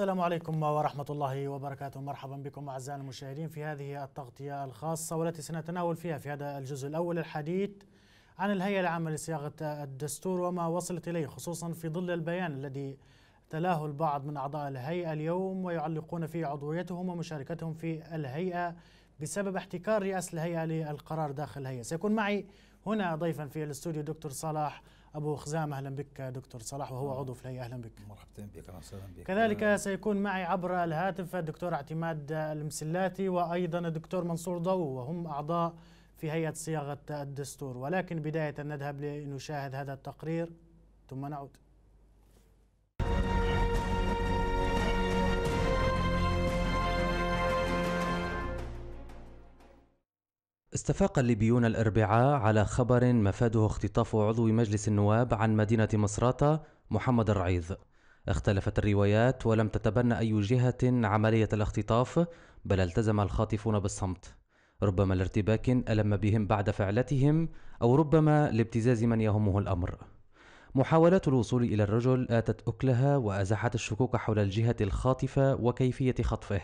السلام عليكم ورحمة الله وبركاته مرحبا بكم أعزائنا المشاهدين في هذه التغطية الخاصة والتي سنتناول فيها في هذا الجزء الأول الحديث عن الهيئة العامة لصياغة الدستور وما وصلت إليه خصوصا في ظل البيان الذي تلاه البعض من أعضاء الهيئة اليوم ويعلقون فيه عضويتهم ومشاركتهم في الهيئة بسبب احتكار رئاسة الهيئة للقرار داخل الهيئة سيكون معي هنا ضيفا في الاستوديو دكتور صلاح أبو خزام أهلا بك دكتور صلاح وهو نعم. عضو في الهيئة أهلا بك مرحبتين بك وسهلا بك كذلك سيكون معي عبر الهاتف الدكتور اعتماد المسلاتي وأيضا الدكتور منصور ضو وهم أعضاء في هيئة صياغة الدستور ولكن بداية نذهب لنشاهد هذا التقرير ثم نعود استفاق الليبيون الأربعاء على خبر مفاده اختطاف عضو مجلس النواب عن مدينة مصراتة محمد الرعيض اختلفت الروايات ولم تتبنى أي جهة عملية الاختطاف بل التزم الخاطفون بالصمت ربما لارتباك ألم بهم بعد فعلتهم أو ربما لابتزاز من يهمه الأمر محاولات الوصول إلى الرجل آتت أكلها وأزاحت الشكوك حول الجهة الخاطفة وكيفية خطفه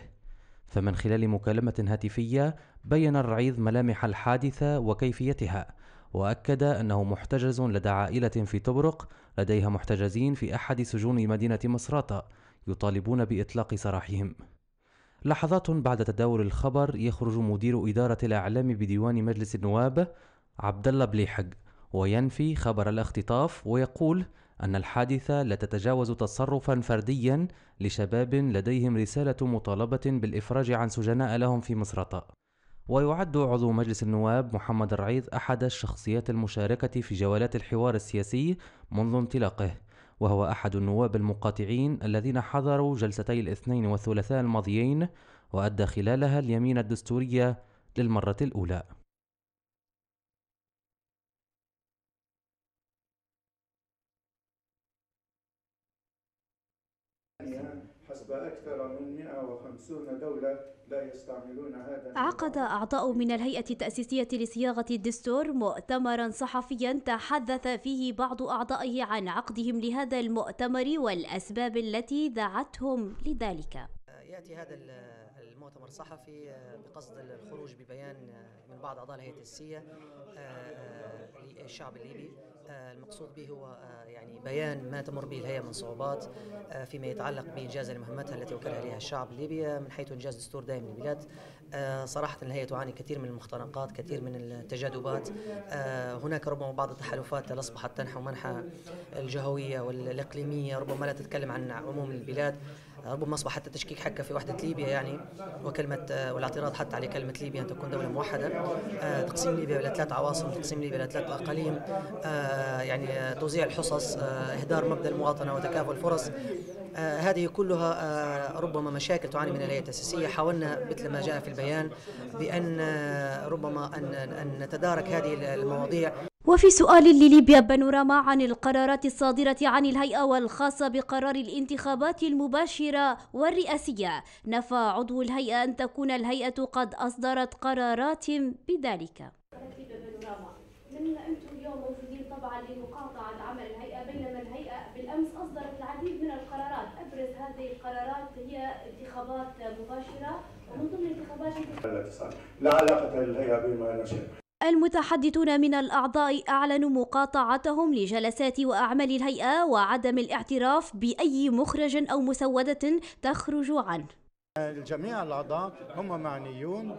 فمن خلال مكالمة هاتفية بين الرعيض ملامح الحادثة وكيفيتها وأكد أنه محتجز لدى عائلة في طبرق لديها محتجزين في أحد سجون مدينة مصراتة يطالبون بإطلاق سراحهم لحظات بعد تداول الخبر يخرج مدير إدارة الإعلام بديوان مجلس النواب عبد الله بليحق وينفي خبر الاختطاف ويقول أن الحادثة لا تتجاوز تصرفا فرديا لشباب لديهم رسالة مطالبة بالإفراج عن سجناء لهم في مصرطة ويعد عضو مجلس النواب محمد الرعيض أحد الشخصيات المشاركة في جولات الحوار السياسي منذ انطلاقه وهو أحد النواب المقاطعين الذين حضروا جلستي الاثنين والثلاثاء الماضيين وأدى خلالها اليمين الدستورية للمرة الأولى حسب أكثر من 150 دولة لا يستعملون هذا عقد أعضاء من الهيئة التأسيسية لصياغة الدستور مؤتمرا صحفيا تحدث فيه بعض أعضائه عن عقدهم لهذا المؤتمر والأسباب التي دعتهم لذلك يأتي هذا المؤتمر الصحفي آه، بقصد الخروج ببيان آه، من بعض أعضاء الهيئة التأسيسية آه، للشعب الليبي المقصود به هو آه، يعني بيان ما تمر به الهيئه من صعوبات آه، فيما يتعلق بانجاز مهمتها التي وكل عليها الشعب الليبي من حيث انجاز دستور دائم للبلاد آه، صراحه الهيئه تعاني كثير من المختنقات كثير من التجاذبات هناك ربما بعض التحالفات اصبحت تنحو منحى الجهويه والاقليميه ربما لا تتكلم عن عموم البلاد ربما اصبح حتى تشكيك حكه في وحده ليبيا يعني وكلمه والاعتراض حتى على كلمه ليبيا ان تكون دوله موحده تقسيم ليبيا الى ثلاث عواصم تقسيم ليبيا الى ثلاث اقاليم يعني آه، توزيع الحصص آه، إهدار مبدأ المواطنة وتكافل الفرص آه، هذه كلها ربما مشاكل تعاني من الهيئة التأسيسية حاولنا مثل ما جاء في البيان بأن ربما أن نتدارك هذه المواضيع وفي سؤال لليبيا بانوراما عن القرارات الصادرة عن الهيئة والخاصة بقرار الانتخابات المباشرة والرئاسية نفى عضو الهيئة أن تكون الهيئة قد أصدرت قرارات بذلك لا علاقة المتحدثون من الأعضاء أعلنوا مقاطعتهم لجلسات وأعمال الهيئة وعدم الاعتراف بأي مخرج أو مسودة تخرج عنه جميع الأعضاء هم معنيون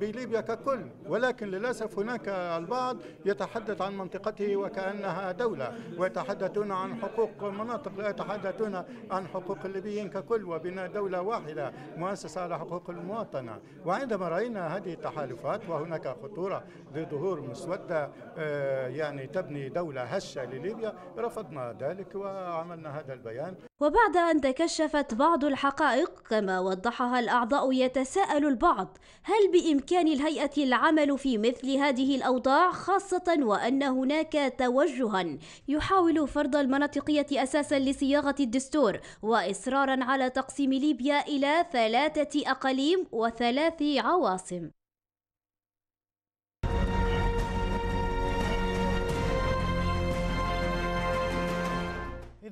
بليبيا ككل ولكن للأسف هناك البعض يتحدث عن منطقته وكأنها دولة ويتحدثون عن حقوق مناطق لا يتحدثون عن حقوق الليبيين ككل وبناء دولة واحدة مؤسسة على حقوق المواطنة وعندما رأينا هذه التحالفات وهناك خطورة لظهور مسودة آه، يعني تبني دولة هشة لليبيا رفضنا ذلك وعملنا هذا البيان وبعد أن تكشفت بعض الحقائق كما وضحها الأعضاء يتساءل البعض هل بإمكان الهيئة العمل في مثل هذه الأوضاع خاصة وأن هناك توجها يحاول فرض المناطقية أساسا لصياغة الدستور وإصرارا على تقسيم ليبيا إلى ثلاثة أقاليم وثلاث عواصم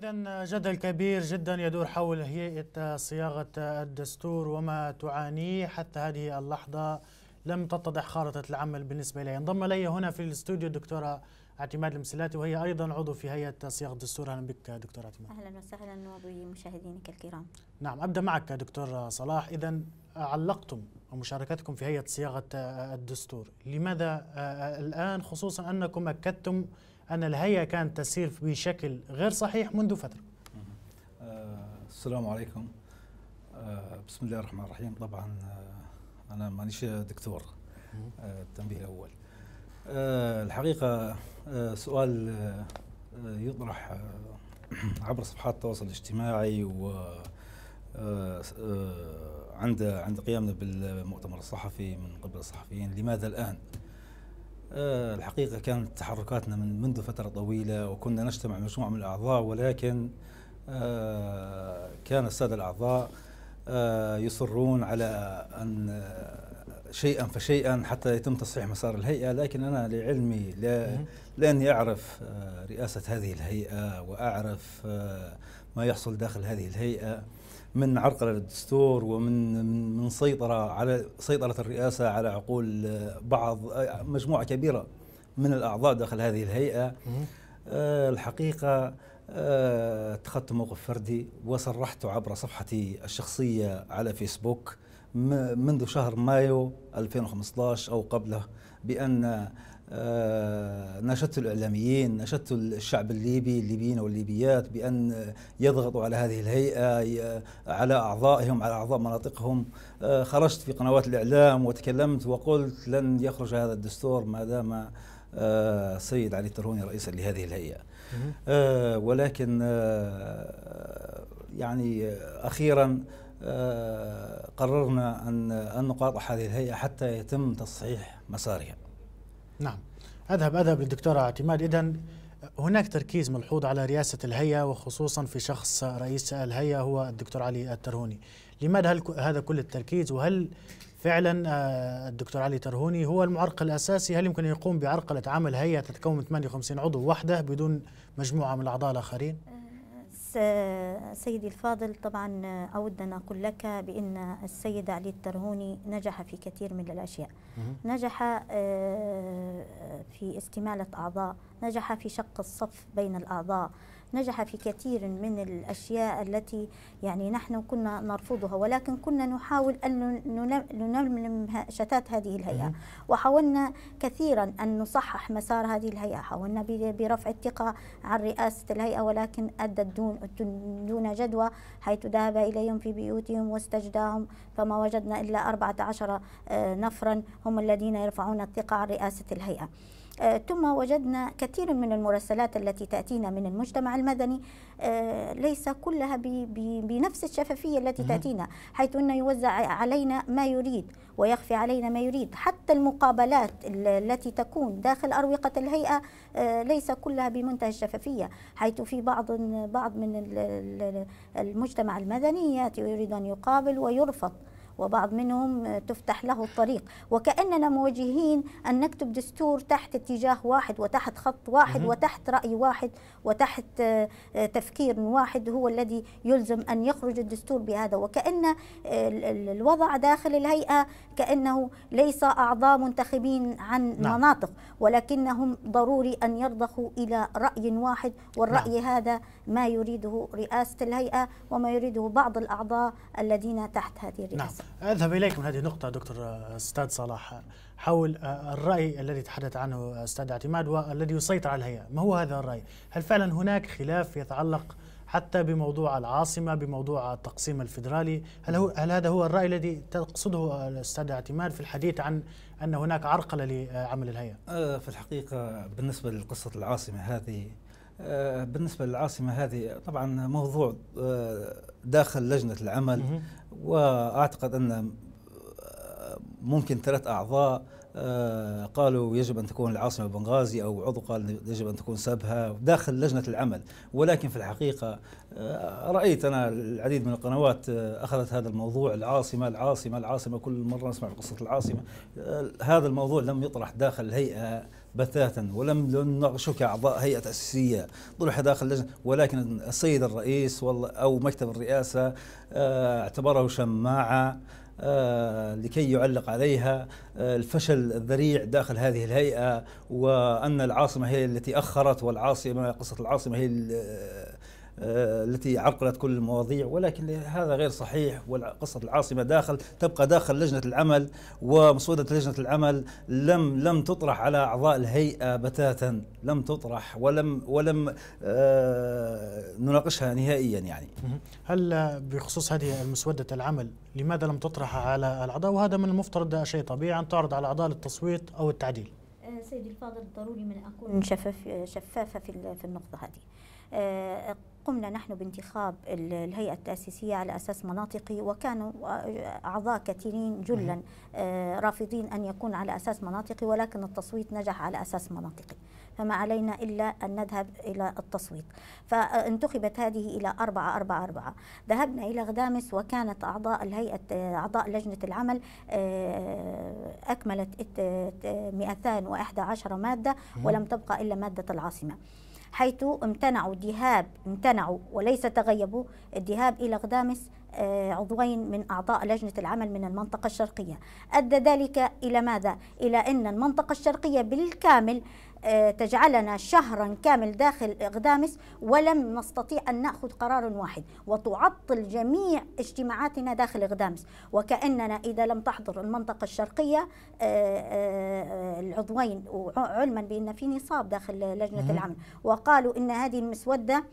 إذا جدل كبير جدا يدور حول هيئة صياغة الدستور وما تعانيه حتى هذه اللحظة لم تتضح خارطة العمل بالنسبة لي انضم إلي هنا في الاستوديو الدكتورة اعتماد المسلاتي وهي أيضا عضو في هيئة صياغة الدستور أهلا بك دكتورة اعتماد أهلا وسهلا مشاهدينا الكرام نعم أبدأ معك دكتور صلاح إذا علقتم مشاركتكم في هيئة صياغة الدستور لماذا الآن خصوصا أنكم أكدتم أن الهيئة كانت تسير بشكل غير صحيح منذ فترة آه، السلام عليكم آه، بسم الله الرحمن الرحيم طبعا آه، أنا مانيش دكتور التنبيه الأول الحقيقة سؤال يطرح عبر صفحات التواصل الاجتماعي و عند عند قيامنا بالمؤتمر الصحفي من قبل الصحفيين لماذا الآن؟ آه، الحقيقة كانت تحركاتنا من منذ فترة طويلة وكنا نجتمع مجموعة من الأعضاء ولكن آه، كان السادة الأعضاء آه، يصرون على أن شيئا فشيئا حتى يتم تصحيح مسار الهيئة لكن أنا لعلمي لا لأني أعرف رئاسة هذه الهيئة وأعرف ما يحصل داخل هذه الهيئة من عرقلة للدستور ومن من سيطرة على سيطرة الرئاسة على عقول بعض مجموعة كبيرة من الأعضاء داخل هذه الهيئة آه، الحقيقة آه، اتخذت موقف فردي وصرحت عبر صفحتي الشخصية على فيسبوك منذ شهر مايو 2015 أو قبله بأن آه، ناشدت الإعلاميين ناشدت الشعب الليبي الليبيين والليبيات بأن يضغطوا على هذه الهيئة على أعضائهم على أعضاء مناطقهم آه، خرجت في قنوات الإعلام وتكلمت وقلت لن يخرج هذا الدستور ما دام السيد آه، علي الترهوني رئيسا لهذه الهيئة ولكن يعني أخيرا قررنا أن نقاطع هذه الهيئة حتى يتم تصحيح مسارها نعم أذهب أذهب للدكتورة اعتماد إذا هناك تركيز ملحوظ على رئاسة الهيئة وخصوصا في شخص رئيس الهيئة هو الدكتور علي الترهوني لماذا هذا كل التركيز وهل فعلا آه، الدكتور علي ترهوني هو المعرقل الأساسي هل يمكن أن يقوم بعرقلة عمل هيئة تتكون من 58 عضو وحده بدون مجموعة من الأعضاء الآخرين؟ آه، آه، سيدي الفاضل طبعا أود أن أقول لك بأن السيد علي الترهوني نجح في كثير من الأشياء نجح آه، في استمالة أعضاء نجح في شق الصف بين الأعضاء نجح في كثير من الأشياء التي يعني نحن كنا نرفضها ولكن كنا نحاول أن نلملم شتات هذه الهيئة وحاولنا كثيرا أن نصحح مسار هذه الهيئة حاولنا برفع الثقة عن رئاسة الهيئة ولكن أدت دون, دون جدوى حيث ذهب إليهم في بيوتهم واستجداهم فما وجدنا إلا 14 آه، نفرا هم الذين يرفعون الثقة عن رئاسة الهيئة آه، ثم وجدنا كثير من المراسلات التي تأتينا من المجتمع المدني آه، ليس كلها بنفس الشفافية التي تأتينا حيث أنه يوزع علينا ما يريد ويخفي علينا ما يريد حتى المقابلات التي تكون داخل أروقة الهيئة آه، ليس كلها بمنتهى الشفافية حيث في بعض بعض من المجتمع المدني يأتي ويريد أن يقابل ويرفض وبعض منهم تفتح له الطريق وكأننا موجهين أن نكتب دستور تحت اتجاه واحد وتحت خط واحد وتحت رأي واحد وتحت آه، آه، تفكير واحد هو الذي يلزم أن يخرج الدستور بهذا وكأن آه، الوضع داخل الهيئة كأنه ليس أعضاء منتخبين عن نعم. مناطق ولكنهم ضروري أن يرضخوا إلى رأي واحد والرأي نعم. هذا ما يريده رئاسة الهيئة وما يريده بعض الأعضاء الذين تحت هذه نعم. الرئاسة نعم. أذهب إليك من هذه النقطة دكتور أستاذ صلاح حول الرأي الذي تحدث عنه أستاذ اعتماد والذي يسيطر على الهيئة ما هو هذا الرأي؟ هل فعلا هناك خلاف يتعلق حتى بموضوع العاصمة بموضوع التقسيم الفيدرالي هل, هو هل هذا هو الرأي الذي تقصده الأستاذ اعتماد في الحديث عن أن هناك عرقلة لعمل الهيئة؟ أه، في الحقيقة بالنسبة لقصة العاصمة هذه آه، بالنسبة للعاصمة هذه طبعا موضوع آه، داخل لجنة العمل وأعتقد أن آه، ممكن ثلاث أعضاء قالوا يجب أن تكون العاصمة بنغازي أو عضو قال يجب أن تكون سبها داخل لجنة العمل ولكن في الحقيقة رأيت أنا العديد من القنوات أخذت هذا الموضوع العاصمة العاصمة العاصمة كل مرة نسمع قصة العاصمة هذا الموضوع لم يطرح داخل الهيئة بتاتا ولم نشك اعضاء هيئه تاسيسيه طرح داخل اللجنه ولكن السيد الرئيس او مكتب الرئاسه آه، اعتبره شماعه آه، لكي يعلق عليها آه، الفشل الذريع داخل هذه الهيئة وأن العاصمة هي التي أخرت والعاصمة قصة العاصمة هي آه، التي عرقلت كل المواضيع ولكن هذا غير صحيح وقصة العاصمة داخل تبقى داخل لجنة العمل ومسودة لجنة العمل لم لم تطرح على أعضاء الهيئة بتاتا لم تطرح ولم ولم آه، نناقشها نهائيا يعني هل بخصوص هذه المسودة العمل لماذا لم تطرح على الأعضاء وهذا من المفترض شيء طبيعي أن تعرض على اعضاء للتصويت أو التعديل آه، سيدي الفاضل ضروري من أكون شفاف شفافة في النقطة هذه قمنا نحن بانتخاب الهيئة التأسيسية على أساس مناطقي وكانوا أعضاء كثيرين جلا آه، رافضين أن يكون على أساس مناطقي ولكن التصويت نجح على أساس مناطقي فما علينا إلا أن نذهب إلى التصويت فانتخبت هذه إلى أربعة أربعة أربعة ذهبنا إلى غدامس وكانت أعضاء الهيئة أعضاء لجنة العمل آه، أكملت 211 مادة ولم تبقى إلا مادة العاصمة حيث امتنعوا دهاب امتنعوا وليس تغيبوا الدهاب إلى غدامس آه، عضوين من أعضاء لجنة العمل من المنطقة الشرقية أدى ذلك إلى ماذا؟ إلى أن المنطقة الشرقية بالكامل آه، تجعلنا شهرا كامل داخل إقدامس ولم نستطيع أن نأخذ قرار واحد وتعطل جميع اجتماعاتنا داخل إقدامس وكأننا إذا لم تحضر المنطقة الشرقية آه، آه، العضوين علما بأن في نصاب داخل لجنة العمل وقالوا إن هذه المسودة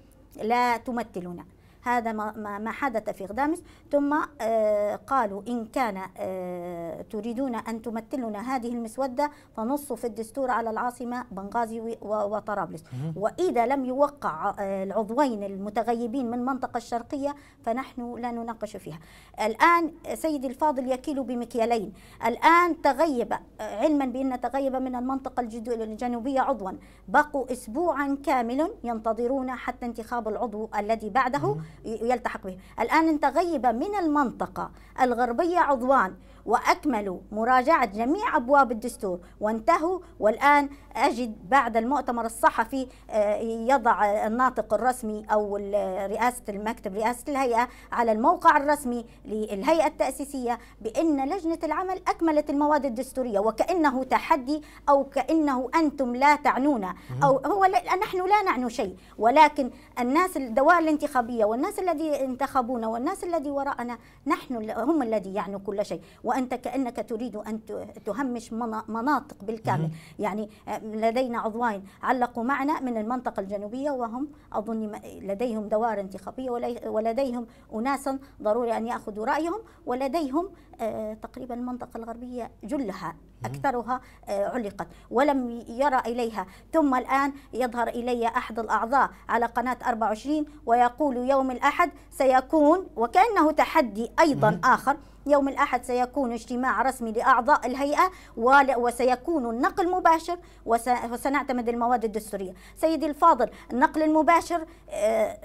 لا تمثلنا هذا ما ما حدث في غدامس ثم آه، قالوا إن كان آه، تريدون أن تمثلنا هذه المسودة فنص في الدستور على العاصمة بنغازي وطرابلس وإذا لم يوقع آه، العضوين المتغيبين من المنطقة الشرقية فنحن لا نناقش فيها الآن سيدي الفاضل يكيل بمكيالين الآن تغيب علما بأن تغيب من المنطقة الجنوبية عضوا بقوا أسبوعا كاملا ينتظرون حتى انتخاب العضو الذي بعده يلتحق به الآن أنت غيب من المنطقة الغربية عضوان وأكملوا مراجعة جميع أبواب الدستور وانتهوا والآن أجد بعد المؤتمر الصحفي آه، يضع الناطق الرسمي أو رئاسة المكتب رئاسة الهيئة على الموقع الرسمي للهيئة التأسيسية بأن لجنة العمل أكملت المواد الدستورية وكأنه تحدي أو كأنه أنتم لا تعنون أو هو نحن لا نعنو شيء ولكن الناس الدوائر الانتخابية والناس الذي انتخبونا والناس الذي وراءنا نحن هم الذي يعنوا كل شيء وأنت كأنك تريد أن تهمش مناطق بالكامل يعني آه، لدينا عضوين علقوا معنا من المنطقة الجنوبية وهم أظن لديهم دوائر انتخابية ولديهم أناسا ضروري أن يأخذوا رأيهم ولديهم آه، تقريبا المنطقة الغربية جلها أكثرها آه، علقت ولم يرى إليها ثم الآن يظهر إلي أحد الأعضاء على قناة 24 ويقول يوم الأحد سيكون وكأنه تحدي أيضا آخر يوم الأحد سيكون اجتماع رسمي لأعضاء الهيئة وسيكون النقل مباشر وسنعتمد المواد الدستورية سيدي الفاضل النقل المباشر آه،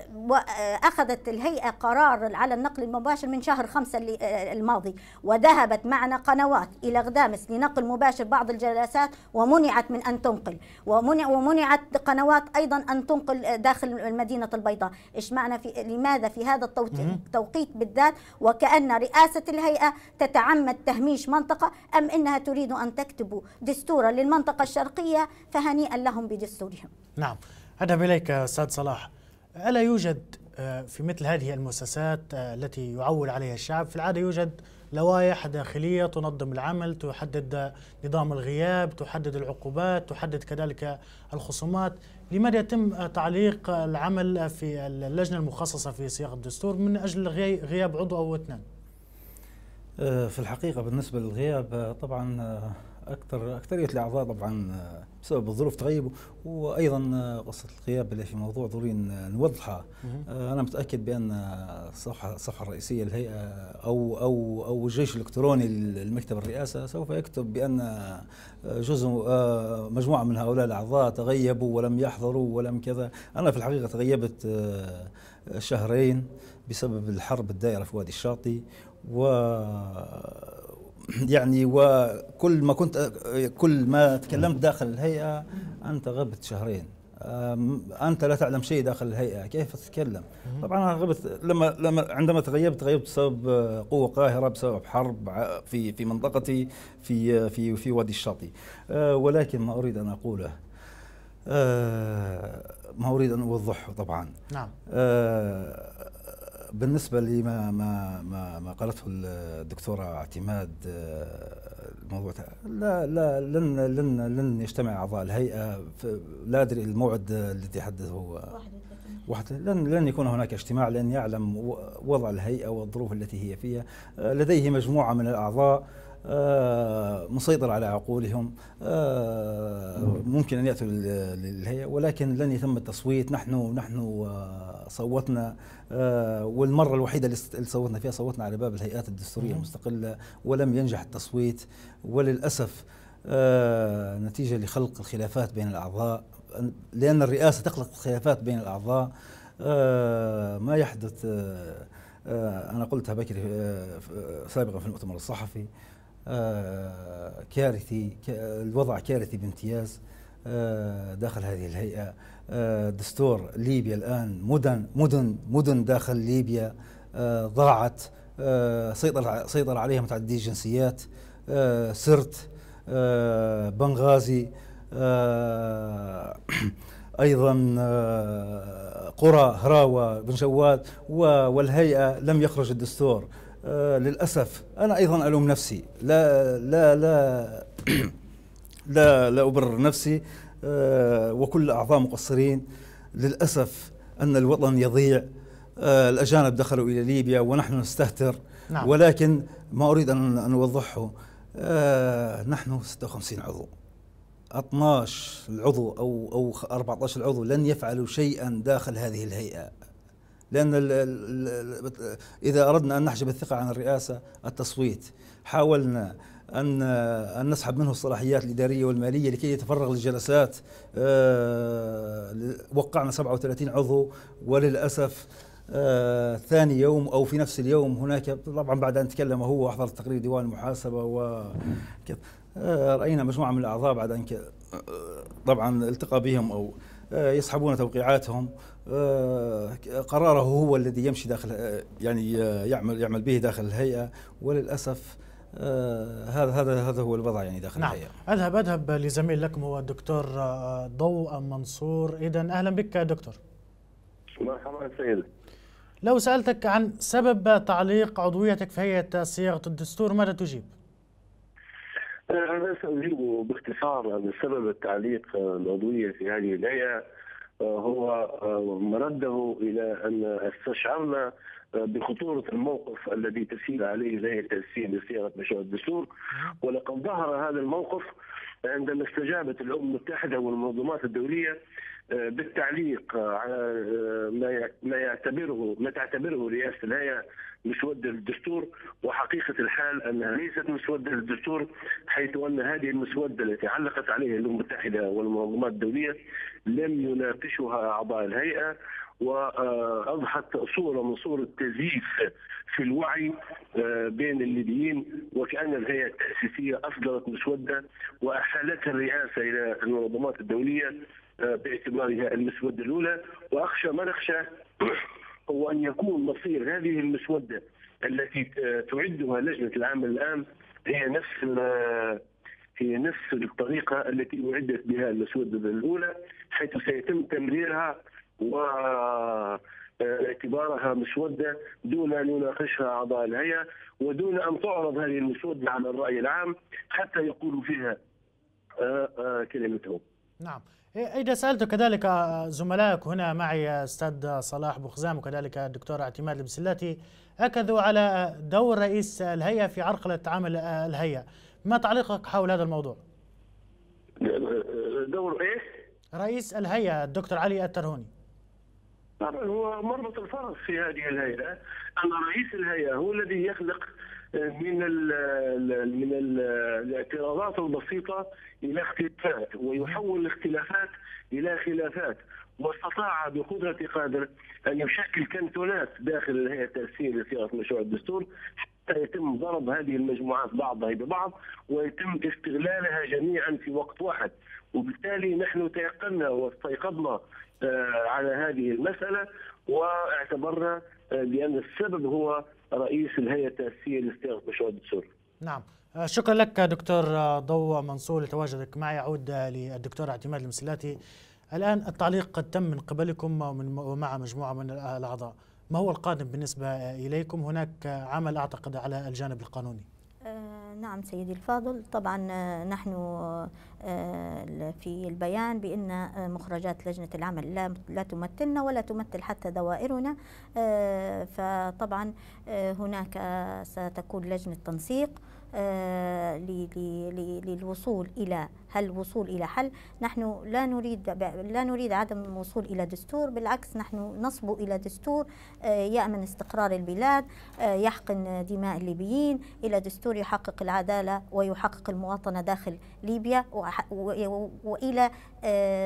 أخذت الهيئة قرار على النقل المباشر من شهر خمسة الماضي وذهبت معنا قنوات إلى غدامس لنقل مباشر بعض الجلسات ومنعت من أن تنقل ومنع ومنعت قنوات أيضا أن تنقل داخل المدينة البيضاء إيش معنى في لماذا في هذا التوقيت بالذات وكأن رئاسة الهيئة تتعمد تهميش منطقة أم أنها تريد أن تكتب دستورا للمنطقة الشرقية فهنيئا لهم بدستورهم نعم أذهب إليك أستاذ صلاح ألا يوجد آه، في مثل هذه المؤسسات آه، التي يعول عليها الشعب في العادة يوجد لوائح داخلية تنظم العمل تحدد نظام الغياب تحدد العقوبات تحدد كذلك الخصومات لماذا يتم تعليق العمل في اللجنة المخصصة في صياغة الدستور من أجل غياب عضو أو اثنان آه، في الحقيقة بالنسبة للغياب آه، طبعا آه، اكثر اكثريه الاعضاء طبعا آه، بسبب الظروف تغيبوا وايضا آه، قصه الغياب اللي في موضوع ضروري آه، نوضحها انا متاكد بان الصفحه الصفحه الرئيسيه للهيئه او او او الجيش الالكتروني للمكتب الرئاسه سوف يكتب بان جزء مجموعه من هؤلاء الاعضاء تغيبوا ولم يحضروا ولم كذا انا في الحقيقه تغيبت شهرين بسبب الحرب الدائره في وادي الشاطئ و يعني وكل ما كنت كل ما تكلمت داخل الهيئه انت غبت شهرين انت لا تعلم شيء داخل الهيئه كيف تتكلم طبعا انا غبت لما لما عندما تغيبت غيبت بسبب قوه قاهره بسبب حرب في في منطقتي في في في وادي الشاطئ آه، ولكن ما اريد ان اقوله آه، ما اريد ان اوضحه طبعا نعم آه، بالنسبه لما ما ما, ما قالته الدكتوره اعتماد آه، الموضوع لا لا لن لن لن يجتمع اعضاء الهيئه لا ادري الموعد الذي هو وحده لن لن يكون هناك اجتماع لان يعلم وضع الهيئه والظروف التي هي فيها آه، لديه مجموعه من الاعضاء آه، مسيطر على عقولهم آه، ممكن ان ياتوا للهيئه ولكن لن يتم التصويت نحن نحن آه، صوتنا والمره الوحيده اللي صوتنا فيها صوتنا على باب الهيئات الدستوريه نعم. المستقله ولم ينجح التصويت وللاسف نتيجه لخلق الخلافات بين الاعضاء لان الرئاسه تخلق خلافات بين الاعضاء ما يحدث أنا قلتها بكري سابقا في المؤتمر الصحفي آه، كارثي الوضع كارثي بامتياز آه، داخل هذه الهيئة آه، دستور ليبيا الآن مدن مدن مدن داخل ليبيا ضاعت سيطر سيطر عليها متعددي الجنسيات سرت بنغازي ايضا قرى هراوه بن جواد والهيئه لم يخرج الدستور آه، للاسف انا ايضا الوم نفسي لا لا لا لا لا ابرر نفسي آه، وكل اعضاء مقصرين للاسف ان الوطن يضيع آه، الاجانب دخلوا الى ليبيا ونحن نستهتر نعم. ولكن ما اريد ان اوضحه نحن 56 عضو 12 العضو او او 14 عضو لن يفعلوا شيئا داخل هذه الهيئه لأن الـ الـ إذا أردنا أن نحجب الثقة عن الرئاسة التصويت حاولنا أن أن نسحب منه الصلاحيات الإدارية والمالية لكي يتفرغ للجلسات آه، وقعنا 37 عضو وللأسف آه، ثاني يوم او في نفس اليوم هناك طبعا بعد ان تكلم هو واحضر تقرير ديوان المحاسبه و آه، راينا مجموعه من الاعضاء بعد ان طبعا التقى بهم او يسحبون توقيعاتهم آه، قراره هو الذي يمشي داخل آه، يعني آه، يعمل يعمل به داخل الهيئه وللاسف هذا هذا هذا هو الوضع يعني داخل نعم. الهيئه اذهب اذهب لزميل لكم هو الدكتور ضوء منصور اذا اهلا بك دكتور مرحبا سيد لو سالتك عن سبب تعليق عضويتك في هيئه صياغه الدستور ماذا تجيب؟ انا ساجيب باختصار ان سبب التعليق العضويه في هذه الهيئه هو آه، مرده الى ان استشعرنا آه، بخطورة الموقف الذي تسير عليه الهيئة التأسيسية لصياغة مشروع الدستور ولقد ظهر هذا الموقف عندما استجابت الأمم المتحدة والمنظمات الدولية آه، بالتعليق على ما يعتبره ما تعتبره رئاسة الهيئة مسوده للدستور وحقيقه الحال انها ليست مسوده للدستور حيث ان هذه المسوده التي علقت عليها الامم المتحده والمنظمات الدوليه لم يناقشها اعضاء الهيئه واضحت صوره من صور التزييف في الوعي آه، بين الليبيين وكان الهيئه التاسيسيه اصدرت مسوده واحالتها الرئاسه الى المنظمات الدوليه آه، باعتبارها المسوده الاولى واخشى ما نخشى هو ان يكون مصير هذه المسوده التي تعدها لجنه العمل الان هي نفس هي نفس الطريقه التي اعدت بها المسوده الاولى حيث سيتم تمريرها و اعتبارها مسودة دون أن يناقشها أعضاء الهيئة ودون أن تعرض هذه المسودة على الرأي العام حتى يقولوا فيها آه، آه، كلمتهم نعم إيه، إذا سألت كذلك آه، زملائك هنا معي آه، أستاذ صلاح بوخزام وكذلك الدكتور اعتماد البسلاتي أكدوا على آه، دور رئيس الهيئة في عرقلة عمل الهيئة ما تعليقك حول هذا الموضوع؟ دور إيه؟ رئيس الهيئة الدكتور علي الترهوني طبعا نعم، هو مربط الفرس في هذه الهيئة أن رئيس الهيئة هو الذي يخلق من من الاعتراضات البسيطه الى اختلافات ويحول الاختلافات الى خلافات واستطاع بقدرة قادر أن يشكل كنتونات داخل الهيئة التأسيسية لصياغة مشروع الدستور حتى يتم ضرب هذه المجموعات بعضها ببعض ويتم استغلالها جميعا في وقت واحد وبالتالي نحن تيقنا واستيقظنا آه، على هذه المسألة واعتبرنا آه، بأن السبب هو رئيس الهيئه التاسيسيه لاستيقاظ مشروع الدستور. نعم آه، شكرا لك دكتور آه، ضوء منصور لتواجدك معي اعود آه، للدكتور اعتماد المسلاتي الان التعليق قد تم من قبلكم ومع مجموعه من الاعضاء ما هو القادم بالنسبه اليكم هناك عمل اعتقد على الجانب القانوني نعم سيدي الفاضل طبعا آه، نحن آه، في البيان بأن آه، مخرجات لجنة العمل لا, تمثلنا ولا تمثل حتى دوائرنا فطبعا هناك ستكون لجنة تنسيق آه، للوصول إلى هل وصول إلى حل نحن لا نريد لا نريد عدم الوصول إلى دستور بالعكس نحن نصبو إلى دستور آه، يأمن استقرار البلاد آه، يحقن دماء الليبيين إلى دستور يحقق العدالة ويحقق المواطنة داخل ليبيا وإلى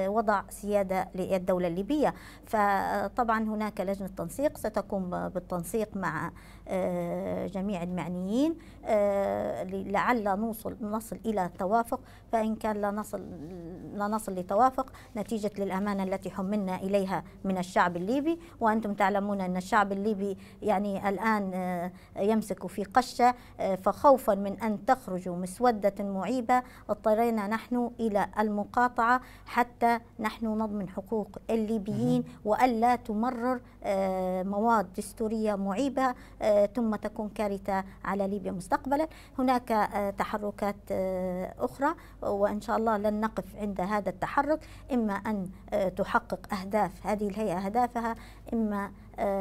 وضع سيادة للدولة الليبية فطبعا هناك لجنة تنسيق ستقوم بالتنسيق مع آه، جميع المعنيين آه، لعل نوصل نصل إلى توافق فإن كان لا نصل لا نصل لتوافق نتيجة للأمانة التي حملنا إليها من الشعب الليبي وأنتم تعلمون أن الشعب الليبي يعني الآن آه، يمسك في قشة فخوفا من أن تخرج مسودة معيبة اضطرينا نحن إلى المقاطعة حتى نحن نضمن حقوق الليبيين وألا تمرر مواد دستورية معيبة آه، ثم تكون كارثة على ليبيا مستقبلا هناك آه، تحركات آه، أخرى وإن شاء الله لن نقف عند هذا التحرك إما أن تحقق أهداف هذه الهيئة أهدافها إما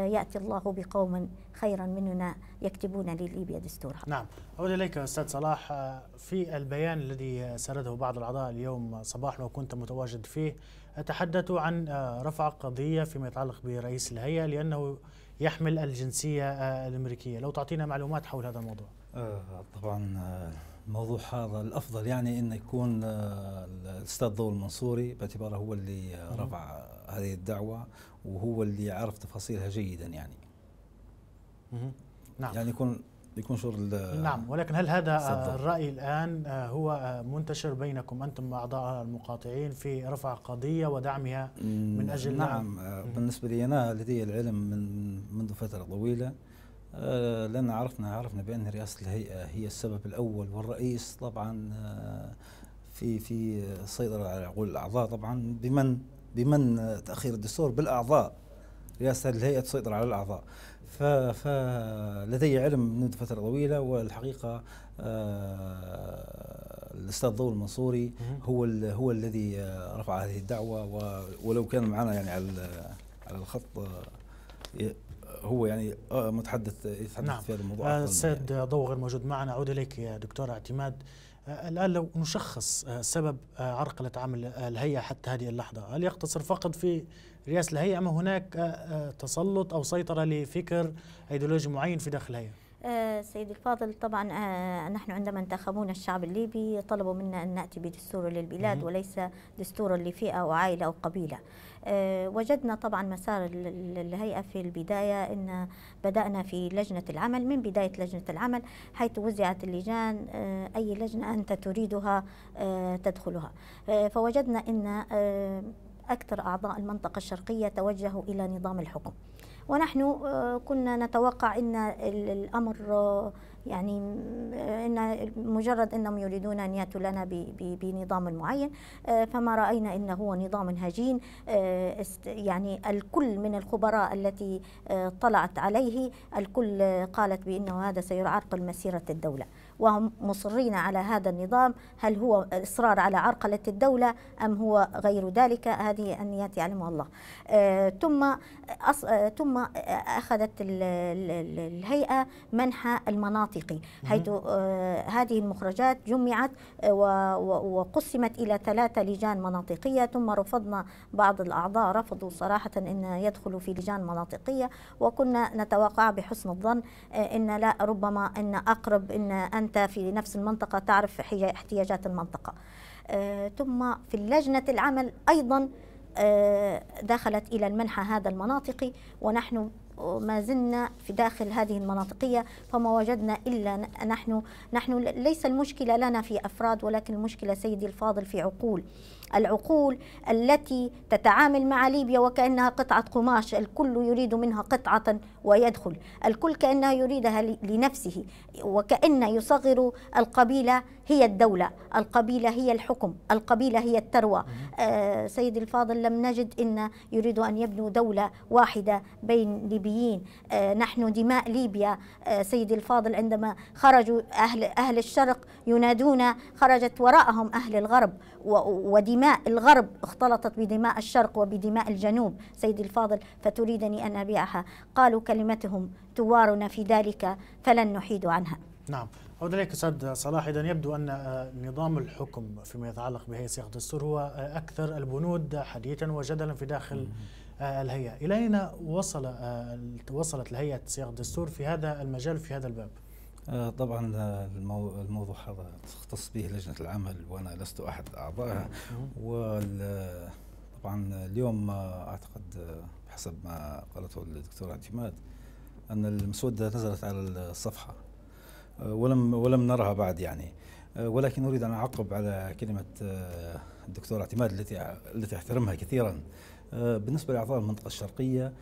يأتي الله بقوم خيرا مننا يكتبون لليبيا دستورها نعم أعود إليك أستاذ صلاح في البيان الذي سرده بعض الأعضاء اليوم صباحا وكنت متواجد فيه تحدثوا عن رفع قضية فيما يتعلق برئيس الهيئة لأنه يحمل الجنسية آه، الأمريكية لو تعطينا معلومات حول هذا الموضوع آه، طبعا آه، الموضوع هذا الأفضل يعني أن يكون الأستاذ ضوء المنصوري باعتباره هو اللي رفع هذه الدعوة وهو اللي عرف تفاصيلها جيدا يعني نعم. يعني يكون يكون نعم ولكن هل هذا صدق. الرأي الآن آه، هو آه، منتشر بينكم أنتم أعضاء المقاطعين في رفع قضية ودعمها من أجل نعم لعب. آه، بالنسبة لي أنا لدي العلم من منذ فترة طويلة لأن عرفنا عرفنا بأن رئاسة الهيئة هي السبب الأول والرئيس طبعا في في سيطرة على عقول الأعضاء طبعا بمن بمن تأخير الدستور بالأعضاء رئاسة الهيئة تسيطر على الأعضاء فلدي علم منذ فترة طويلة والحقيقة آه، الاستاذ ضوء المنصوري هو هو الذي آه، رفع هذه الدعوه ولو كان معنا يعني على على الخط آه، هو يعني متحدث يتحدث نعم. في هذا الموضوع السيد يعني. ضوء غير موجود معنا اعود اليك يا دكتور اعتماد الان لو نشخص سبب عرقله عمل الهيئه حتى هذه اللحظه هل يقتصر فقط في رئاسه الهيئه ام هناك آه، آه، تسلط او سيطره لفكر ايديولوجي معين في داخل الهيئه؟ آه، سيدي الفاضل طبعا نحن عندما انتخبونا الشعب الليبي طلبوا منا أن نأتي بدستور للبلاد وليس دستور لفئة أو عائلة أو قبيلة وجدنا طبعا مسار الهيئة في البداية أن بدأنا في لجنة العمل من بداية لجنة العمل حيث وزعت اللجان أي لجنة أنت تريدها تدخلها فوجدنا أن أكثر أعضاء المنطقة الشرقية توجهوا إلى نظام الحكم ونحن آه، كنا نتوقع أن الأمر آه، يعني آه، أن مجرد أنهم يريدون أن يأتوا لنا بنظام معين فما رأينا أنه هو نظام هجين يعني الكل من الخبراء التي طلعت عليه الكل قالت بأنه هذا سيعرقل مسيرة الدولة وهم مصرين على هذا النظام هل هو إصرار على عرقلة الدولة أم هو غير ذلك هذه النيات يعلمها الله آه، ثم آه، ثم أخذت الهيئة منحى المناطقي حيث آه، هذه المخرجات جمعت وقسمت إلى ثلاثة لجان مناطقية ثم رفضنا بعض الأعضاء رفضوا صراحة أن يدخلوا في لجان مناطقية وكنا نتوقع بحسن الظن أن لا ربما أن أقرب أن أنت أنت في نفس المنطقة تعرف احتياجات المنطقة آه، ثم في لجنة العمل أيضا آه، دخلت إلى المنحى هذا المناطقي ونحن آه، ما زلنا في داخل هذه المناطقية فما وجدنا إلا نحن نحن ليس المشكلة لنا في أفراد ولكن المشكلة سيدي الفاضل في عقول العقول التي تتعامل مع ليبيا وكأنها قطعة قماش الكل يريد منها قطعة ويدخل الكل كأنها يريدها لنفسه وكأن يصغر القبيلة هي الدولة القبيلة هي الحكم القبيلة هي الثروه آه سيدي الفاضل لم نجد إن يريد أن يبنوا دولة واحدة بين ليبيين آه نحن دماء ليبيا آه سيدي الفاضل عندما خرجوا أهل, أهل الشرق ينادون خرجت وراءهم أهل الغرب ودماء الغرب اختلطت بدماء الشرق وبدماء الجنوب سيدي الفاضل فتريدني أن أبيعها قالوا كلمتهم توارنا في ذلك فلن نحيد عنها نعم عودا اليك استاذ صلاح اذا يبدو ان آه، نظام الحكم فيما يتعلق بهيئه سياق الدستور هو آه، اكثر البنود حديثا وجدلا في داخل آه، الهيئه، الى اين وصل وصلت الهيئه سياق الدستور في هذا المجال في هذا الباب؟ آه، طبعا آه، الموضوع هذا تختص به لجنه العمل وانا لست احد اعضائها طبعا اليوم آه، اعتقد بحسب ما قالته الدكتور اعتماد ان المسوده نزلت على الصفحه ولم ولم نرها بعد يعني ولكن اريد ان اعقب على كلمه الدكتور اعتماد التي التي احترمها كثيرا بالنسبه لاعضاء المنطقه الشرقيه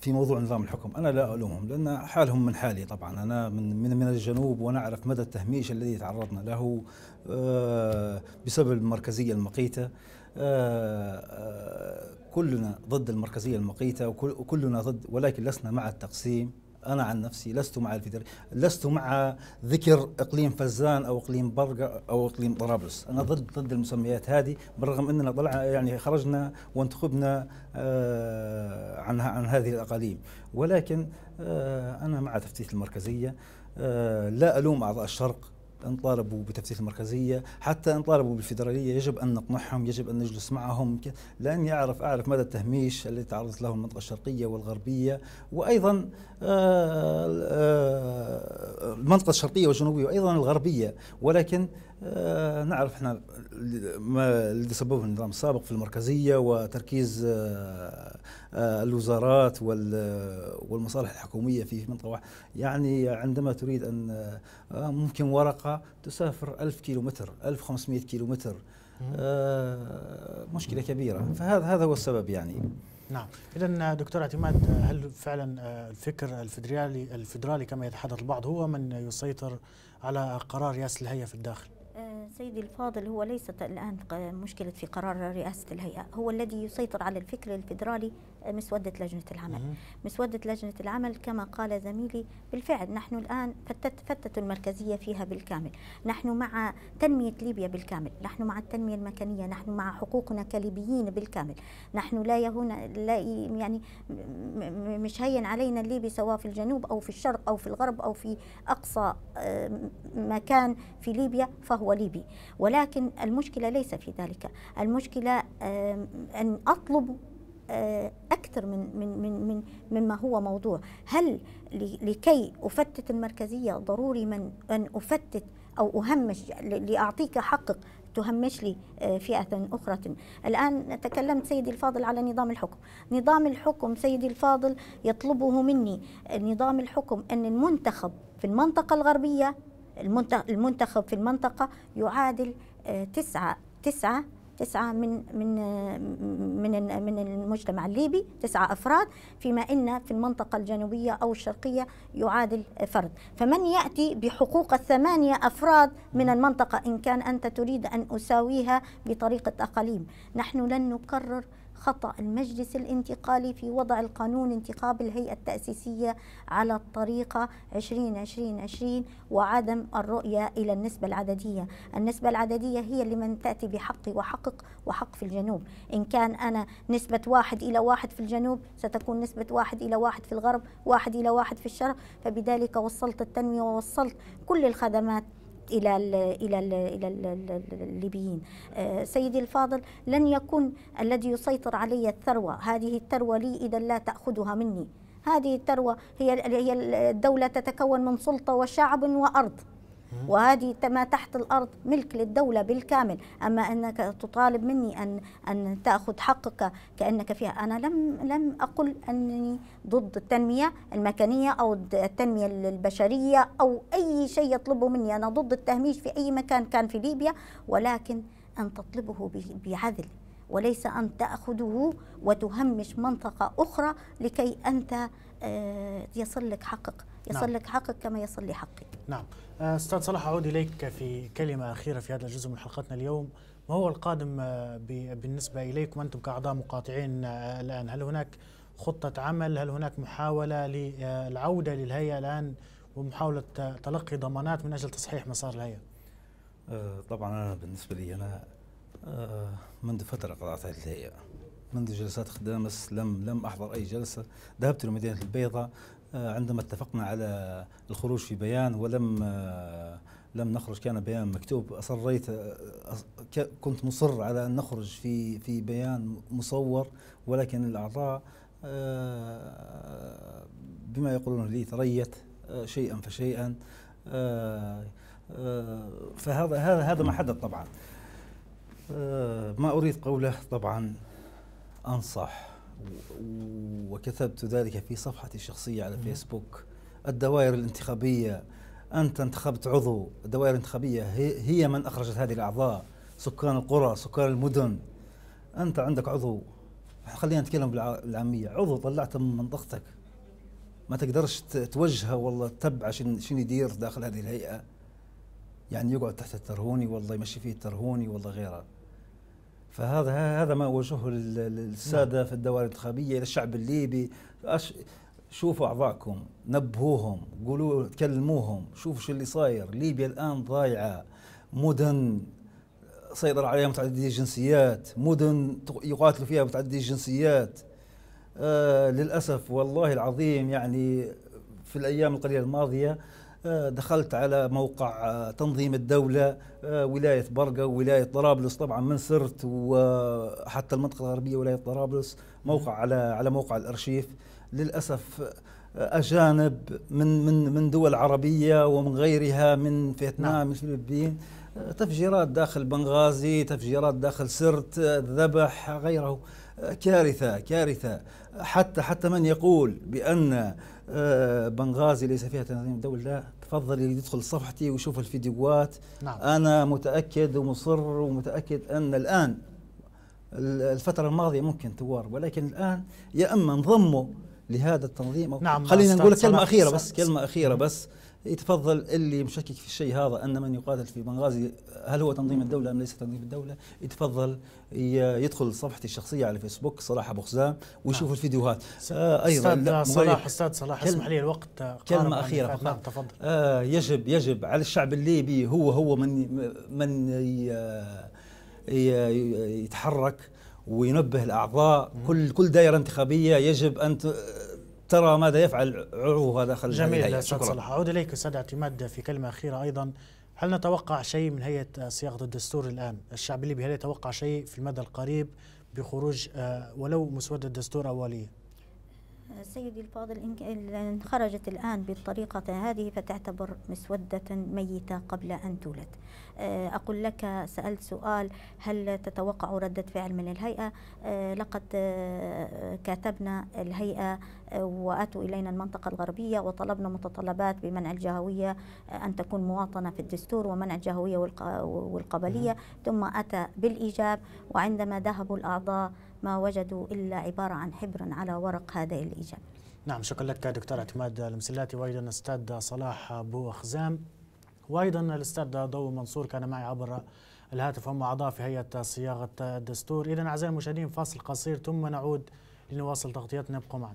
في موضوع نظام الحكم انا لا الومهم لان حالهم من حالي طبعا انا من من, من الجنوب وانا اعرف مدى التهميش الذي تعرضنا له آه، بسبب المركزيه المقيته آه، آه، كلنا ضد المركزيه المقيته وكلنا ضد ولكن لسنا مع التقسيم انا عن نفسي لست مع الفيدرالي لست مع ذكر اقليم فزان او اقليم برقه او اقليم طرابلس انا ضد ضد المسميات هذه بالرغم اننا طلع يعني خرجنا وانتخبنا آه عن عن هذه الاقاليم ولكن آه انا مع تفتيت المركزيه آه لا الوم اعضاء الشرق ان طالبوا بتفتيت المركزيه حتى ان طالبوا بالفدراليه يجب ان نقنعهم يجب ان نجلس معهم لان يعرف اعرف مدى التهميش الذي تعرضت له المنطقه الشرقيه والغربيه وايضا آه، آه، المنطقه الشرقيه والجنوبيه وايضا الغربيه ولكن آه، نعرف احنا ما الذي سببه النظام السابق في المركزيه وتركيز آه، الوزارات والمصالح الحكومية في منطقة واحدة يعني عندما تريد أن آه، ممكن ورقة تسافر ألف كيلومتر 1500 كيلومتر آه، مشكلة كبيرة فهذا هذا هو السبب يعني نعم اذا دكتور اعتماد هل فعلا الفكر الفدرالي الفدرالي كما يتحدث البعض هو من يسيطر على قرار رئاسه الهيئه في الداخل سيدي الفاضل هو ليست الآن مشكلة في قرار رئاسة الهيئة هو الذي يسيطر على الفكر الفيدرالي آه، مسودة لجنة العمل مسودة لجنة العمل كما قال زميلي بالفعل نحن الآن فتت فتت المركزية فيها بالكامل نحن مع تنمية ليبيا بالكامل نحن مع التنمية المكانية نحن مع حقوقنا كليبيين بالكامل نحن لا يهون لا يعني مش هين علينا الليبي سواء في الجنوب أو في الشرق أو في الغرب أو في أقصى آه، مكان في ليبيا فهو ليبيا بي ولكن المشكلة ليس في ذلك المشكلة أن أطلب آه، أكثر من من من من مما هو موضوع، هل لكي أفتت المركزية ضروري من أن أفتت أو أهمش لأعطيك حقك تهمش لي آه، فئة أخرى الآن تكلمت سيدي الفاضل على نظام الحكم نظام الحكم سيدي الفاضل يطلبه مني نظام الحكم أن المنتخب في المنطقة الغربية المنتخب في المنطقة يعادل آه، تسعة تسعة تسعة من من من من المجتمع الليبي تسعة أفراد فيما إن في المنطقة الجنوبية أو الشرقية يعادل فرد فمن يأتي بحقوق الثمانية أفراد من المنطقة إن كان أنت تريد أن أساويها بطريقة أقاليم نحن لن نكرر خطأ المجلس الانتقالي في وضع القانون انتخاب الهيئة التأسيسية على الطريقة 2020 وعدم الرؤية إلى النسبة العددية النسبة العددية هي لمن تأتي بحقي وحقق وحق في الجنوب إن كان أنا نسبة واحد إلى واحد في الجنوب ستكون نسبة واحد إلى واحد في الغرب واحد إلى واحد في الشرق فبذلك وصلت التنمية ووصلت كل الخدمات الى الـ الى الـ الى الـ الليبيين آه، سيدي الفاضل لن يكون الذي يسيطر علي الثروه هذه الثروه لي اذا لا تاخذها مني هذه الثروه هي الدوله تتكون من سلطه وشعب وارض وهذه ما تحت الأرض ملك للدولة بالكامل أما أنك تطالب مني أن, أن تأخذ حقك كأنك فيها أنا لم, لم أقل أنني ضد التنمية المكانية أو التنمية البشرية أو أي شيء يطلبه مني أنا ضد التهميش في أي مكان كان في ليبيا ولكن أن تطلبه بعدل وليس أن تأخذه وتهمش منطقة أخرى لكي أنت آه، يصل لك حقك نعم. يصل لك حقك كما يصل لي حقي نعم آه، استاذ صلاح اعود اليك في كلمه اخيره في هذا الجزء من حلقتنا اليوم ما هو القادم آه، بالنسبه اليكم انتم كاعضاء مقاطعين آه، الان هل هناك خطه عمل هل هناك محاوله للعوده للهيئه الان ومحاوله تلقي ضمانات من اجل تصحيح مسار الهيئه طبعا انا بالنسبه لي انا منذ فتره قطعت هذه الهيئه منذ جلسات خدامس لم لم احضر اي جلسه ذهبت لمدينه البيضاء آه، عندما اتفقنا على الخروج في بيان ولم آه، لم نخرج كان بيان مكتوب اصريت آه، كنت مصر على ان نخرج في في بيان مصور ولكن الاعضاء بما يقولون لي تريت شيئا فشيئا فهذا هذا هذا ما حدث طبعا ما اريد قوله طبعا انصح وكتبت ذلك في صفحتي الشخصية على فيسبوك الدوائر الانتخابية أنت انتخبت عضو الدوائر الانتخابية هي من أخرجت هذه الأعضاء سكان القرى سكان المدن أنت عندك عضو خلينا نتكلم بالعامية عضو طلعته من منطقتك ما تقدرش توجهه والله تتبعه شنو يدير داخل هذه الهيئة يعني يقعد تحت الترهوني والله يمشي فيه الترهوني والله غيره فهذا هذا ما وجهه للساده نعم. في الدوائر الانتخابيه الى الشعب الليبي شوفوا اعضائكم نبهوهم قولوا كلموهم شوفوا شو اللي صاير ليبيا الان ضايعه مدن سيطر عليها متعددي الجنسيات مدن يقاتلوا فيها متعددي الجنسيات آه للاسف والله العظيم يعني في الايام القليله الماضيه آه، دخلت على موقع آه، تنظيم الدولة آه، ولاية برقة ولاية طرابلس طبعا من سرت وحتى المنطقة الغربية ولاية طرابلس موقع على على موقع الأرشيف للأسف أجانب من من من دول عربية ومن غيرها من فيتنام نعم. من الفلبين تفجيرات داخل بنغازي تفجيرات داخل سرت ذبح غيره كارثة كارثة حتى حتى من يقول بأن آه، بنغازي ليس فيها تنظيم دولة لا تفضل يدخل صفحتي ويشوف الفيديوهات نعم. أنا متأكد ومصر ومتأكد أن الآن الفترة الماضية ممكن ثوار ولكن الآن يا إما انضموا لهذا التنظيم نعم خلينا نعم، نقول كلمة أخيرة بس كلمة أخيرة بس يتفضل اللي مشكك في الشيء هذا ان من يقاتل في بنغازي هل هو تنظيم الدوله ام ليس تنظيم الدوله يتفضل يدخل صفحتي الشخصيه على فيسبوك صلاح ابو خزام ويشوف نعم. الفيديوهات آه ايضا صلاح استاذ صلاح اسمح لي الوقت كلمه اخيره نعم، فقط تفضل آه يجب يجب على الشعب الليبي هو هو من من يتحرك وينبه الاعضاء كل كل دائره انتخابيه يجب ان ترى ماذا يفعل هذا خلال جميل الهيئة شكرا أعود إليك أستاذ اعتماد في كلمة أخيرة أيضا هل نتوقع شيء من هيئة صياغة الدستور الآن الشعب الليبي هل يتوقع شيء في المدى القريب بخروج آه، ولو مسودة دستور أولية سيدي الفاضل إن خرجت الآن بالطريقة هذه فتعتبر مسودة ميتة قبل أن تولد آه، أقول لك سألت سؤال هل تتوقع ردة فعل من الهيئة آه، لقد آه، كاتبنا الهيئة وأتوا إلينا المنطقة الغربية وطلبنا متطلبات بمنع الجهوية أن تكون مواطنة في الدستور ومنع الجهوية والقبلية ثم أتى بالإيجاب وعندما ذهبوا الأعضاء ما وجدوا إلا عبارة عن حبر على ورق هذا الإيجاب نعم شكرا لك دكتور اعتماد المسلاتي وأيضا أستاذ صلاح بو خزام وأيضا الأستاذ ضو منصور كان معي عبر الهاتف هم أعضاء في هيئة صياغة الدستور إذا أعزائي المشاهدين فاصل قصير ثم نعود لنواصل تغطيتنا ابقوا معنا